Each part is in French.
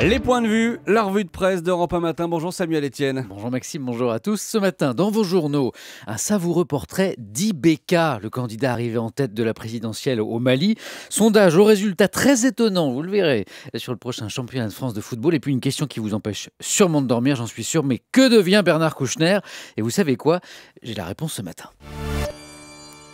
Les points de vue, la revue de presse d'Europe un matin. Bonjour Samuel Etienne. Bonjour Maxime, bonjour à tous. Ce matin, dans vos journaux, un savoureux portrait d'Ibeka, le candidat arrivé en tête de la présidentielle au Mali. Sondage au résultat très étonnant, vous le verrez, sur le prochain championnat de France de football. Et puis une question qui vous empêche sûrement de dormir, j'en suis sûr. Mais que devient Bernard Kouchner Et vous savez quoi J'ai la réponse ce matin.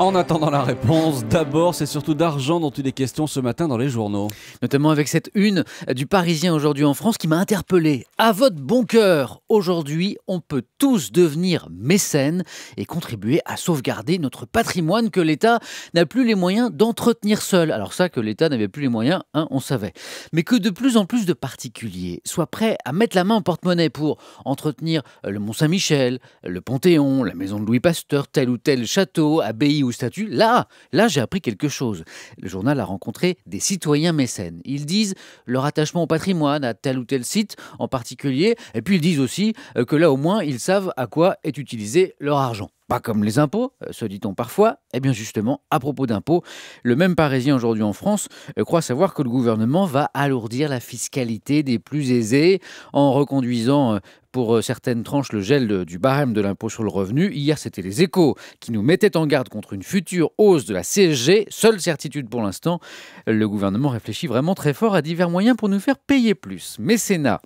En attendant la réponse, d'abord, c'est surtout d'argent dont il est questions ce matin dans les journaux. Notamment avec cette une du Parisien aujourd'hui en France qui m'a interpellé. À votre bon cœur, aujourd'hui, on peut tous devenir mécènes et contribuer à sauvegarder notre patrimoine que l'État n'a plus les moyens d'entretenir seul. Alors ça, que l'État n'avait plus les moyens, hein, on savait. Mais que de plus en plus de particuliers soient prêts à mettre la main en porte-monnaie pour entretenir le Mont-Saint-Michel, le Panthéon, la maison de Louis Pasteur, tel ou tel château, abbaye ou statut, là, là j'ai appris quelque chose. Le journal a rencontré des citoyens mécènes. Ils disent leur attachement au patrimoine, à tel ou tel site en particulier, et puis ils disent aussi euh, que là au moins ils savent à quoi est utilisé leur argent pas comme les impôts, euh, se dit-on parfois, eh bien justement, à propos d'impôts, le même Parisien aujourd'hui en France euh, croit savoir que le gouvernement va alourdir la fiscalité des plus aisés en reconduisant euh, pour certaines tranches le gel du barème de l'impôt sur le revenu. Hier, c'était les échos qui nous mettaient en garde contre une future hausse de la CSG. Seule certitude pour l'instant, le gouvernement réfléchit vraiment très fort à divers moyens pour nous faire payer plus. Mécénat,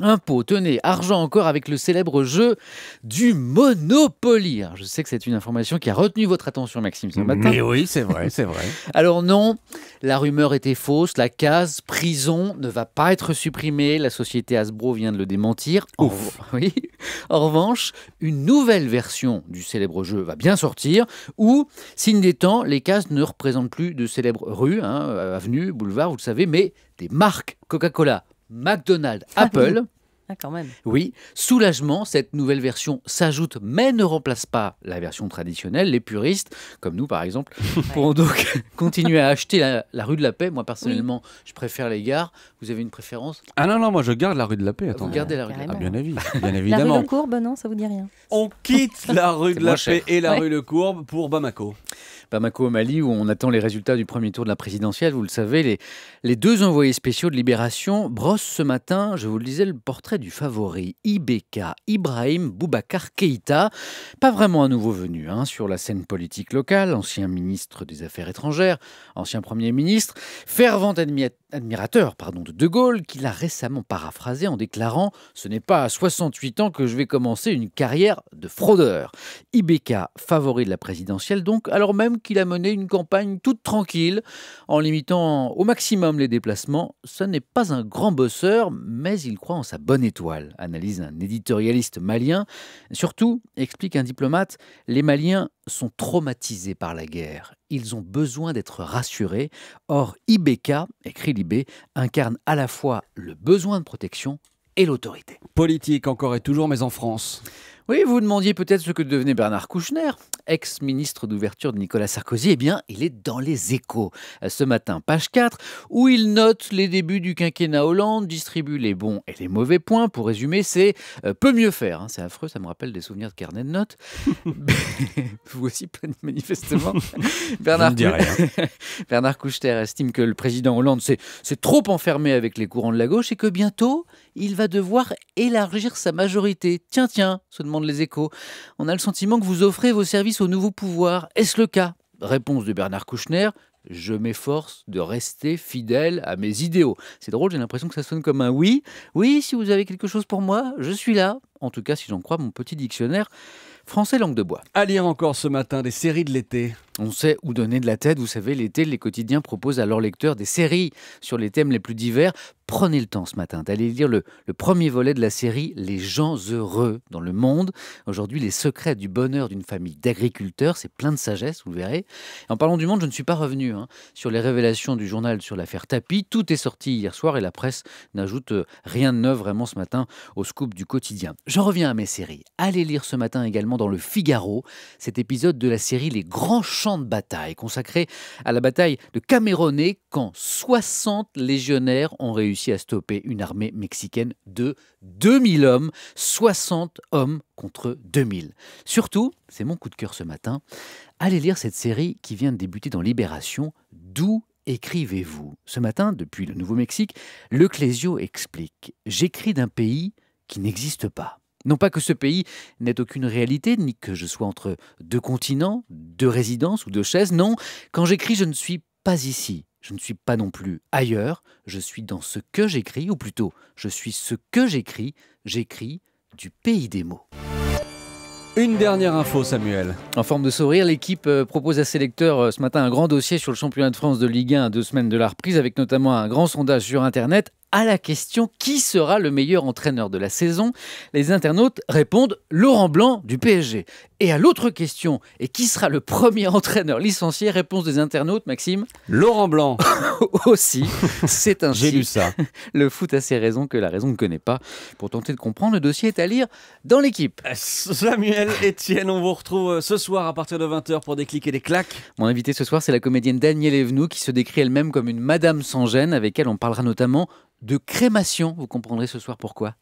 Impôts, tenez, argent encore avec le célèbre jeu du Monopoly. je sais que c'est une information qui a retenu votre attention, Maxime, ce matin. Mais oui, c'est vrai, c'est vrai. Alors non, la rumeur était fausse. La case prison ne va pas être supprimée. La société Hasbro vient de le démentir. Ouf. En, oui. en revanche, une nouvelle version du célèbre jeu va bien sortir où, signe des temps, les cases ne représentent plus de célèbres rues, hein, euh, avenues, boulevards, vous le savez, mais des marques Coca-Cola, McDonald's, Apple. Ah ah, oui, soulagement, cette nouvelle version s'ajoute mais ne remplace pas la version traditionnelle. Les puristes, comme nous par exemple, pourront donc continuer à acheter la, rue de la paix. Moi personnellement, je préfère les gares. Vous avez une préférence Ah non, non, moi je garde la rue de la paix. Attends, la rue de bien, La rue de Courbe, non, ça vous dit rien. On quitte la rue de la paix et la rue de Courbe pour Bamako. Bamako au Mali, où on attend les résultats du premier tour de la présidentielle. Vous le savez, les deux envoyés spéciaux de Libération brossent ce matin, je vous le disais, le portrait du favori IBK Ibrahim Boubacar Keïta, pas vraiment un nouveau venu hein, sur la scène politique locale, ancien ministre des Affaires étrangères, ancien Premier ministre, fervent admirateur admirateur pardon, de De Gaulle qui l'a récemment paraphrasé en déclarant Ce n'est pas à 68 ans que je vais commencer une carrière de fraudeur. Ibeka, favori de la présidentielle donc, alors même qu'il a mené une campagne toute tranquille en limitant au maximum les déplacements, ce n'est pas un grand bosseur, mais il croit en sa bonne étoile, analyse un éditorialiste malien. Surtout, explique un diplomate, les Maliens sont traumatisés par la guerre ils ont besoin d'être rassurés. Or, IBK, écrit l'IB, incarne à la fois le besoin de protection et l'autorité. Politique encore et toujours, mais en France. Oui, vous vous demandiez peut-être ce que devenait Bernard Kouchner, ex-ministre d'ouverture de Nicolas Sarkozy. Eh bien, il est dans les échos euh, ce matin, page 4, où il note les débuts du quinquennat Hollande, distribue les bons et les mauvais points. Pour résumer, c'est euh, peu mieux faire. Hein. c'est affreux, ça me rappelle des souvenirs de carnet de notes. Vous aussi, manifestement. Bernard, Bernard Kouchner estime que le président Hollande s'est trop enfermé avec les courants de la gauche et que bientôt, il va devoir élargir sa majorité. Tiens, tiens, se demande les échos. On a le sentiment que vous offrez vos services au nouveau pouvoir. Est-ce le cas Réponse de Bernard Kouchner. Je m'efforce de rester fidèle à mes idéaux. C'est drôle, j'ai l'impression que ça sonne comme un oui. Oui, si vous avez quelque chose pour moi, je suis là en tout cas si j'en crois mon petit dictionnaire français langue de bois. À lire encore ce matin des séries de l'été. On sait où donner de la tête, vous savez, l'été, les quotidiens proposent à leurs lecteurs des séries sur les thèmes les plus divers. Prenez le temps ce matin d'aller lire le, le, premier volet de la série Les gens heureux dans le monde. Aujourd'hui, les secrets du bonheur d'une famille d'agriculteurs, c'est plein de sagesse, vous le verrez. en parlant du monde, je ne suis pas revenu hein. sur les révélations du journal sur l'affaire Tapi. Tout est sorti hier soir et la presse n'ajoute euh, rien de neuf vraiment ce matin au scoop du quotidien. J'en reviens à mes séries. Allez lire ce matin également dans le Figaro cet épisode de la série Les grands champs de bataille, consacré à la bataille de Cameronet quand 60 légionnaires ont réussi à stopper une armée mexicaine de 2000 hommes, 60 hommes contre 2000. Surtout, c'est mon coup de cœur ce matin, allez lire cette série qui vient de débuter dans Libération, d'où écrivez-vous. Ce matin, depuis le Nouveau-Mexique, Le Clésio explique J'écris d'un pays qui n'existe pas. Non pas que ce pays n'ait aucune réalité, ni que je sois entre deux continents, deux résidences ou deux chaises, non, quand j'écris je ne suis pas ici, je ne suis pas non plus ailleurs, je suis dans ce que j'écris, ou plutôt je suis ce que j'écris, j'écris du pays des mots. Une dernière info, Samuel. En forme de sourire, l'équipe euh, propose à ses lecteurs euh, ce matin un grand dossier sur le championnat de France de Ligue 1 à deux semaines de la reprise, avec notamment un grand sondage sur Internet à la question qui sera le meilleur entraîneur de la saison, les internautes répondent Laurent Blanc du PSG. Et à l'autre question, et qui sera le premier entraîneur licencié Réponse des internautes, Maxime Laurent Blanc. Aussi, c'est un J'ai lu ça. Le foot a ses raisons que la raison ne connaît pas. Pour tenter de comprendre, le dossier est à lire dans l'équipe. Euh, Samuel, Étienne, on vous retrouve euh, ce soir à partir de 20h pour des clics et des claques. Mon invité ce soir, c'est la comédienne Danielle Evenou qui se décrit elle-même comme une madame sans gêne, avec elle on parlera notamment de crémation. Vous comprendrez ce soir pourquoi.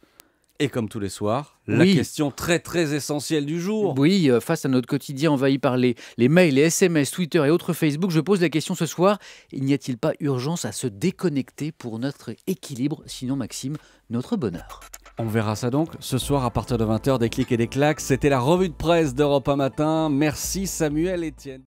Et comme tous les soirs, la question très très essentielle du jour. Oui, euh, face à notre quotidien envahi par les, les mails, les SMS, Twitter et autres Facebook, je pose la question ce soir, n'y a-t-il pas urgence à se déconnecter pour notre équilibre, sinon Maxime, notre bonheur on verra ça donc ce soir à partir de 20h, des clics et des claques. C'était la revue de presse d'Europe un matin. Merci Samuel Etienne.